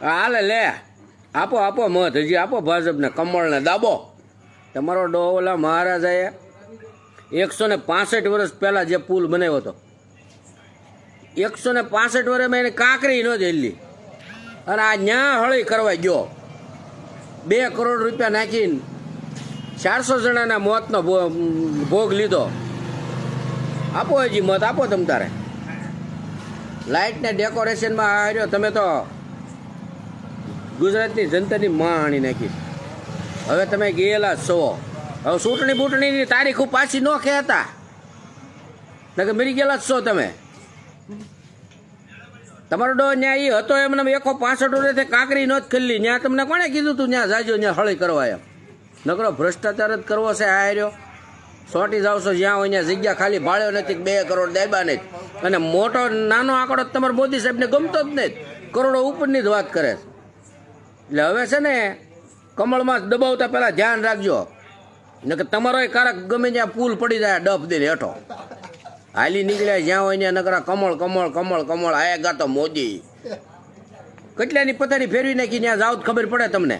હાલે લે આપો આપો મત હજી આપો ભાજપને કમળને દાબો તમારો ડોલા મહારાજાએ એકસો ને પાસઠ વર્ષ પહેલાં જે પુલ બનાવ્યો હતો એકસો ને પાસઠ વર્ષમાં એને કાંકરી ન જેલી અને આ ન્યા હળી કરવા ગયો બે કરોડ રૂપિયા નાખીને ચારસો જણાના મોતનો ભોગ લીધો આપો હજી મત આપો તમ તારે લાઈટને ડેકોરેશનમાં આવ્યો તમે તો ગુજરાતની જનતાની માં આણી નાખી હવે તમે ગયેલા છો હવે ચૂંટણી બૂંટણીની તારીખ પાછી ન કહેતા નકર મરી ગયેલા જ છો તમે તમારો ડો ન્યાય એ હતો એમને એકો પાસઠ વર્ષે કાંકરી નોંધ ખીલી ત્યાં તમને કોણે કીધું તું ત્યાં જાજો ત્યાં હળી કરવા એમ નકરો ભ્રષ્ટાચાર જ કરવો છે આ રહ્યો સોટી જાવશો જ્યાં હોય ત્યાં જગ્યા ખાલી ભાળ્યો નથી બે કરોડ દાયબા નહીં અને મોટો નાનો આંકડો તમારો મોદી સાહેબને ગમતો જ નહીં કરોડો ઉપરની જ વાત કરે છે એટલે હવે છે ને કમળમાં દબાવતા પહેલાં ધ્યાન રાખજો ને કે તમારો કારક ગમે ત્યાં પુલ પડી જાય ડફ દે હેઠો હાલી નીકળ્યા જ્યાં હોય ત્યાં નકરા કમળ કમળ કમળ કમળ આયા ગાતો મોદી કેટલાની પથારી ફેરવી નાખી ત્યાં જાવ ખબર પડે તમને